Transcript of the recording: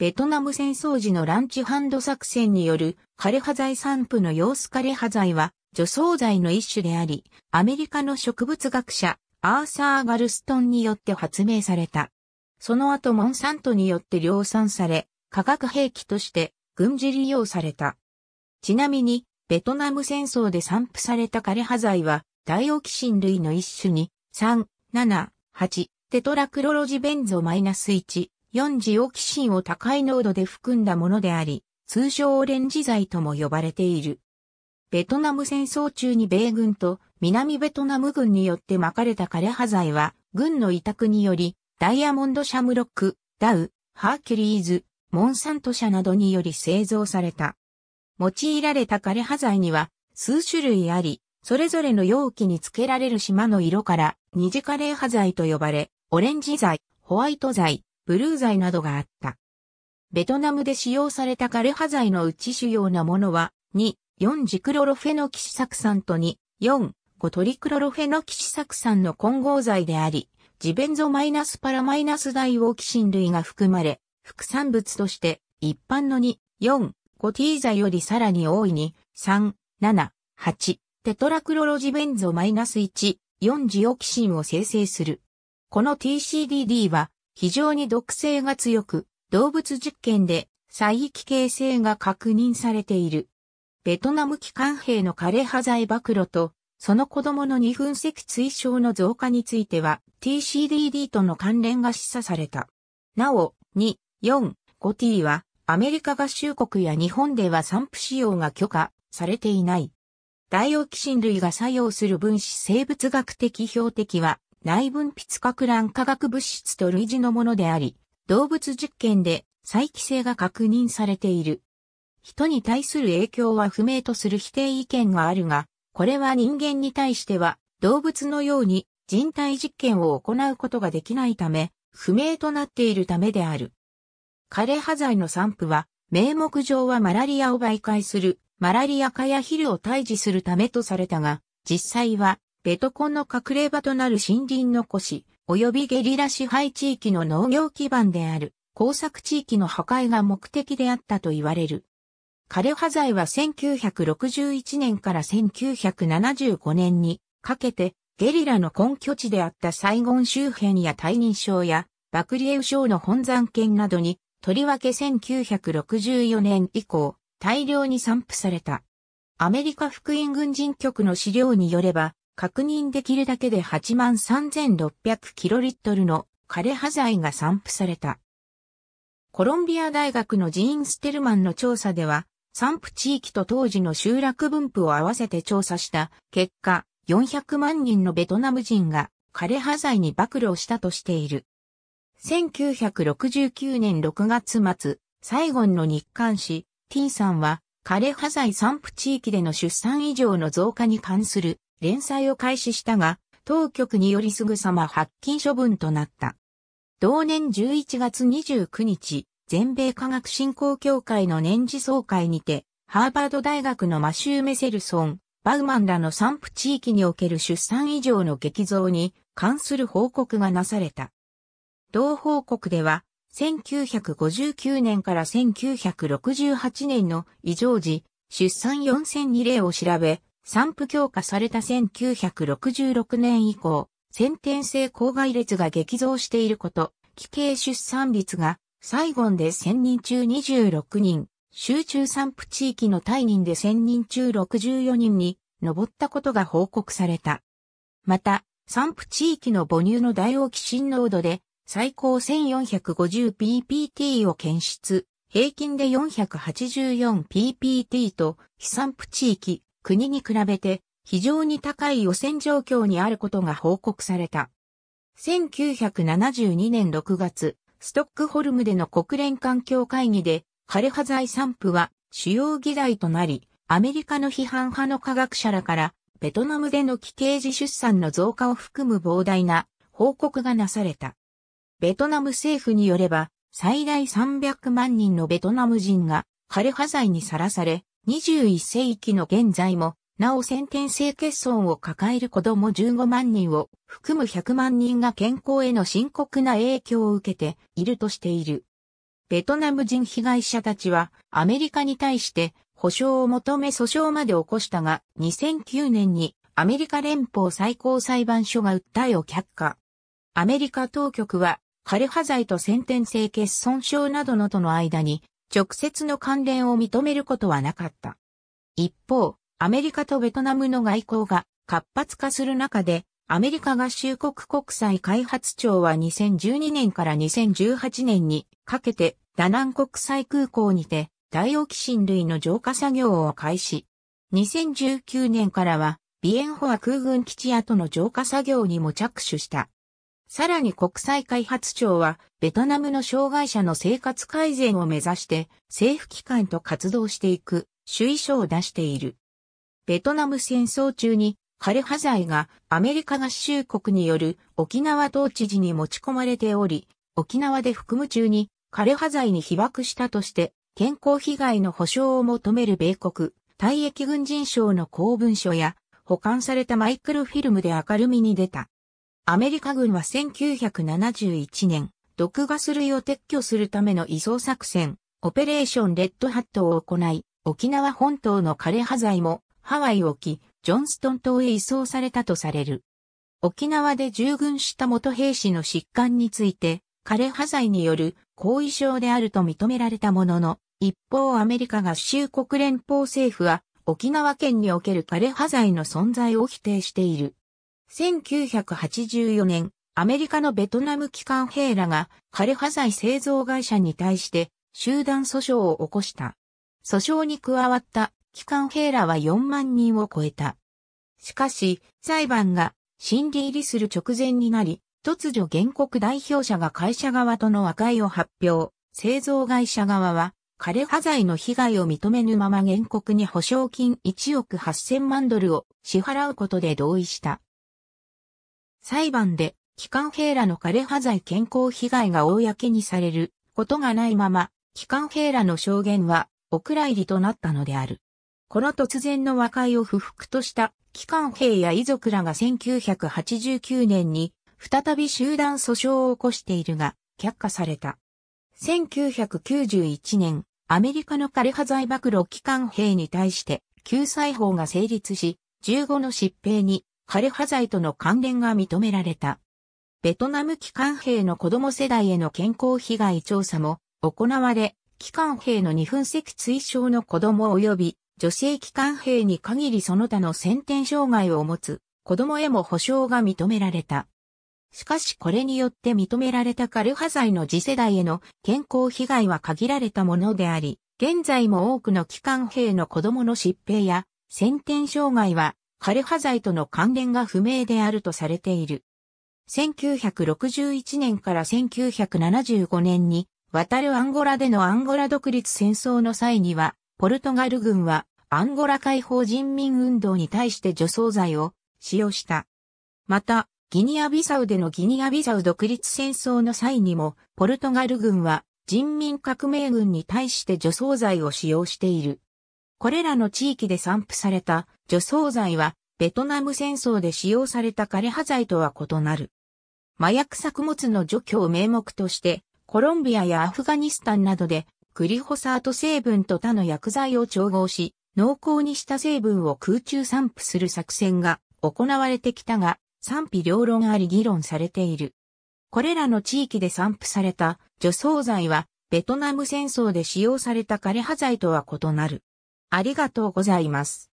ベトナム戦争時のランチハンド作戦による枯葉剤散布の様子枯葉剤は除草剤の一種であり、アメリカの植物学者アーサー・ガルストンによって発明された。その後モンサントによって量産され、化学兵器として軍事利用された。ちなみに、ベトナム戦争で散布された枯葉剤は、ダイオキシン類の一種に、3、7、8、テトラクロロジベンゾマイナス -1、4次オキシンを高い濃度で含んだものであり、通称オレンジ剤とも呼ばれている。ベトナム戦争中に米軍と南ベトナム軍によって巻かれた枯葉剤は、軍の委託により、ダイヤモンドシャムロック、ダウ、ハーキュリーズ、モンサント社などにより製造された。用いられた枯葉剤には数種類あり、それぞれの容器に付けられる島の色から二次枯葉剤と呼ばれ、オレンジ剤、ホワイト剤、ブルー剤などがあった。ベトナムで使用された枯葉剤のうち主要なものは、2、4ジクロロフェノキシ酢酸と2、4、5トリクロロフェノキシ酢酸の混合剤であり、ジベンゾマイナスパラマイナスダイオキシン類が含まれ、副産物として一般の2、4、5T 剤よりさらに大いに3、7、8、テトラクロロジベンゾマイナス1、4ジオキシンを生成する。この TCDD は非常に毒性が強く、動物実験で再域形成が確認されている。ベトナム機関兵の枯葉剤暴露と、その子供の二分積追症の増加については TCDD との関連が示唆された。なお、2、4、5t はアメリカ合衆国や日本では散布使用が許可されていない。ダイオキシン類が作用する分子生物学的標的は内分泌核乱化学物質と類似のものであり、動物実験で再帰性が確認されている。人に対する影響は不明とする否定意見があるが、これは人間に対しては動物のように人体実験を行うことができないため、不明となっているためである。枯葉剤の散布は、名目上はマラリアを媒介するマラリア化やヒルを退治するためとされたが、実際はベトコンの隠れ場となる森林の腰、し、及びゲリラ支配地域の農業基盤である工作地域の破壊が目的であったと言われる。枯葉剤は1961年から1975年にかけてゲリラの根拠地であったサイゴン周辺や大任省やバクリエウ省の本山県などにとりわけ1964年以降大量に散布された。アメリカ福音軍人局の資料によれば確認できるだけで8万3 6 0 0トルの枯葉剤が散布された。コロンビア大学のジーン・ステルマンの調査では、散布地域と当時の集落分布を合わせて調査した結果、400万人のベトナム人が枯葉剤に暴露したとしている。1969年6月末、サイゴンの日刊誌 T さんは、枯葉剤散布地域での出産以上の増加に関する連載を開始したが、当局によりすぐさま発禁処分となった。同年11月29日、全米科学振興協会の年次総会にて、ハーバード大学のマシュー・メセルソン、バウマンらの散布地域における出産以上の激増に関する報告がなされた。同報告では、1959年から1968年の異常時、出産4002例を調べ、散布強化された1966年以降、先天性郊外列が激増していること、奇形出産率が、サイゴンで1000人中26人、集中散布地域のタイ人で1000人中64人に上ったことが報告された。また、散布地域の母乳の大オキシン濃度で最高 1450ppt を検出、平均で 484ppt と、非散布地域、国に比べて非常に高い汚染状況にあることが報告された。1972年6月、ストックホルムでの国連環境会議で、枯葉剤散布は主要議題となり、アメリカの批判派の科学者らから、ベトナムでの既定児出産の増加を含む膨大な報告がなされた。ベトナム政府によれば、最大300万人のベトナム人が枯葉剤にさらされ、21世紀の現在も、なお先天性欠損を抱える子供15万人を含む100万人が健康への深刻な影響を受けているとしている。ベトナム人被害者たちはアメリカに対して保障を求め訴訟まで起こしたが2009年にアメリカ連邦最高裁判所が訴えを却下。アメリカ当局は枯葉剤と先天性欠損症などのとの間に直接の関連を認めることはなかった。一方、アメリカとベトナムの外交が活発化する中で、アメリカ合衆国国際開発庁は2012年から2018年にかけて、ダナン国際空港にて、大オキシン類の浄化作業を開始。2019年からは、ビエンホア空軍基地跡の浄化作業にも着手した。さらに国際開発庁は、ベトナムの障害者の生活改善を目指して、政府機関と活動していく、主意書を出している。ベトナム戦争中に、枯葉剤がアメリカ合衆国による沖縄統治時に持ち込まれており、沖縄で服務中に枯葉剤に被爆したとして、健康被害の保障を求める米国、退役軍人賞の公文書や、保管されたマイクロフィルムで明るみに出た。アメリカ軍は1971年、毒ガス類を撤去するための移送作戦、オペレーションレッドハットを行い、沖縄本島の枯葉剤もハワイ沖、ジョンストン島へ移送されたとされる。沖縄で従軍した元兵士の疾患について、枯葉剤による後遺症であると認められたものの、一方アメリカ合衆国連邦政府は沖縄県における枯葉剤の存在を否定している。1984年、アメリカのベトナム機関兵らが枯葉剤製造会社に対して集団訴訟を起こした。訴訟に加わった機関兵らは4万人を超えた。しかし、裁判が審理入りする直前になり、突如原告代表者が会社側との和解を発表。製造会社側は、枯葉剤の被害を認めぬまま原告に保証金1億8000万ドルを支払うことで同意した。裁判で、機関兵らの枯葉剤健康被害が公にされることがないまま、機関兵らの証言は、お蔵入りとなったのである。この突然の和解を不服とした機関兵や遺族らが1989年に再び集団訴訟を起こしているが、却下された。1991年、アメリカの枯葉剤暴露機関兵に対して救済法が成立し、15の疾病に枯葉剤との関連が認められた。ベトナム機関兵の子供世代への健康被害調査も行われ、機関兵の二分石推症の子供及び女性機関兵に限りその他の先天障害を持つ子供へも保障が認められた。しかしこれによって認められたカルハ剤の次世代への健康被害は限られたものであり、現在も多くの機関兵の子供の疾病や先天障害は枯葉剤との関連が不明であるとされている。1961年から1975年に、渡るアンゴラでのアンゴラ独立戦争の際には、ポルトガル軍はアンゴラ解放人民運動に対して除草剤を使用した。また、ギニアビサウでのギニアビサウ独立戦争の際にも、ポルトガル軍は人民革命軍に対して除草剤を使用している。これらの地域で散布された除草剤は、ベトナム戦争で使用された枯葉剤とは異なる。麻薬作物の除去を名目として、コロンビアやアフガニスタンなどで、クリホサート成分と他の薬剤を調合し、濃厚にした成分を空中散布する作戦が行われてきたが、賛否両論あり議論されている。これらの地域で散布された除草剤は、ベトナム戦争で使用された枯葉剤とは異なる。ありがとうございます。